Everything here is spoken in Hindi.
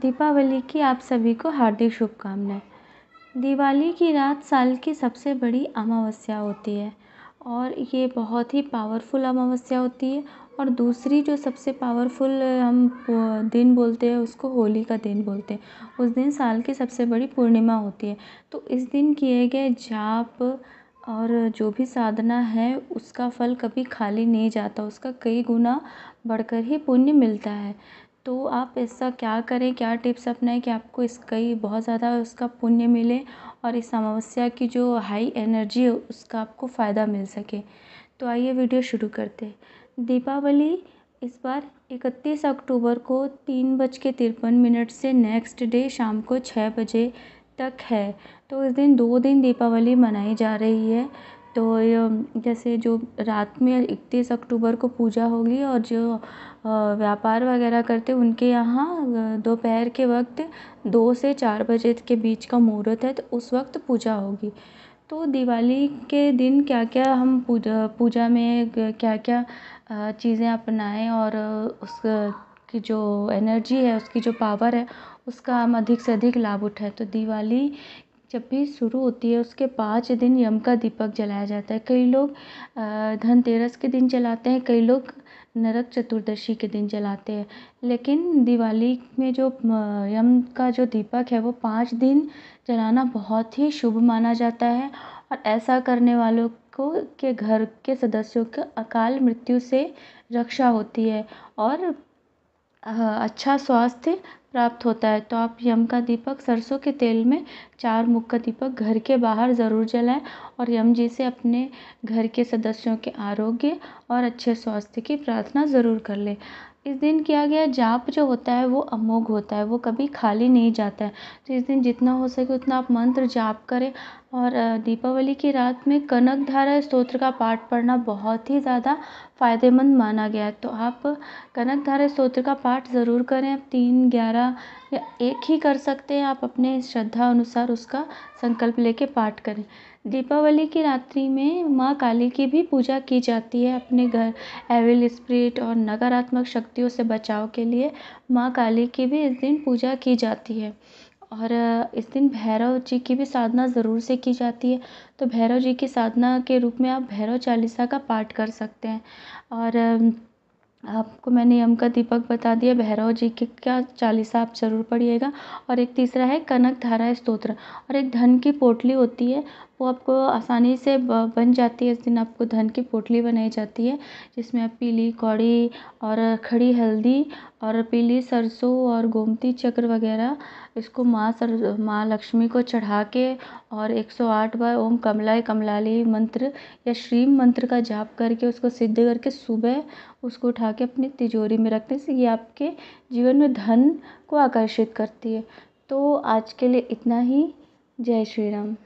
दीपावली की आप सभी को हार्दिक शुभकामनाएं दिवाली की रात साल की सबसे बड़ी अमावस्या होती है और ये बहुत ही पावरफुल अमावस्या होती है और दूसरी जो सबसे पावरफुल हम दिन बोलते हैं उसको होली का दिन बोलते हैं उस दिन साल की सबसे बड़ी पूर्णिमा होती है तो इस दिन किए गए जाप और जो भी साधना है उसका फल कभी खाली नहीं जाता उसका कई गुना बढ़कर ही पुण्य मिलता है तो आप ऐसा क्या करें क्या टिप्स अपनाएं कि आपको इसका ही बहुत ज़्यादा उसका पुण्य मिले और इस अमावस्या की जो हाई एनर्जी है उसका आपको फ़ायदा मिल सके तो आइए वीडियो शुरू करते दीपावली इस बार इकतीस अक्टूबर को तीन बज के तिरपन मिनट से नेक्स्ट डे शाम को छः बजे तक है तो इस दिन दो दिन दीपावली मनाई जा रही है तो जैसे जो रात में इकतीस अक्टूबर को पूजा होगी और जो व्यापार वगैरह करते उनके यहाँ दोपहर के वक्त दो से चार बजे के बीच का मुहूर्त है तो उस वक्त पूजा होगी तो दिवाली के दिन क्या क्या हम पूजा पूजा में क्या क्या चीज़ें अपनाएँ और उसकी जो एनर्जी है उसकी जो पावर है उसका हम अधिक से अधिक लाभ उठाएँ तो दिवाली जब भी शुरू होती है उसके पाँच दिन यम का दीपक जलाया जाता है कई लोग धनतेरस के दिन जलाते हैं कई लोग नरक चतुर्दशी के दिन जलाते हैं लेकिन दिवाली में जो यम का जो दीपक है वो पाँच दिन जलाना बहुत ही शुभ माना जाता है और ऐसा करने वालों को के घर के सदस्यों के अकाल मृत्यु से रक्षा होती है और अच्छा स्वास्थ्य प्राप्त होता है तो आप यम का दीपक सरसों के तेल में चार मुख का दीपक घर के बाहर ज़रूर जलाएं और यम जी से अपने घर के सदस्यों के आरोग्य और अच्छे स्वास्थ्य की प्रार्थना ज़रूर कर लें इस दिन किया गया जाप जो होता है वो अमोघ होता है वो कभी खाली नहीं जाता है तो इस दिन जितना हो सके उतना आप मंत्र जाप करें और दीपावली की रात में कनक धारा स्तोत्र का पाठ पढ़ना बहुत ही ज़्यादा फ़ायदेमंद माना गया है तो आप कनक धारा स्तोत्र का पाठ ज़रूर करें तीन ग्यारह एक ही कर सकते हैं आप अपने श्रद्धा अनुसार उसका संकल्प लेके पाठ करें दीपावली की रात्रि में माँ काली की भी पूजा की जाती है अपने घर एविल स्प्रिट और नकारात्मक शक्तियों से बचाव के लिए माँ काली की भी इस दिन पूजा की जाती है और इस दिन भैरव जी की भी साधना ज़रूर से की जाती है तो भैरव जी की साधना के रूप में आप भैरव चालीसा का पाठ कर सकते हैं और आपको मैंने यम का दीपक बता दिया भैरव जी के क्या चालीसा आप ज़रूर पढ़िएगा और एक तीसरा है कनक धारा स्तोत्र और एक धन की पोटली होती है वो आपको आसानी से बन जाती है इस दिन आपको धन की पोटली बनाई जाती है जिसमें आप पीली कौड़ी और खड़ी हल्दी और पीली सरसों और गोमती चक्र वगैरह इसको माँ सर माँ लक्ष्मी को चढ़ा के और एक सौ आठ बार ओम कमलाय कमलाली मंत्र या श्रीम मंत्र का जाप करके उसको सिद्ध करके सुबह उसको उठा के अपनी तिजोरी में रखते हैं ये आपके जीवन में धन को आकर्षित करती है तो आज के लिए इतना ही जय श्री राम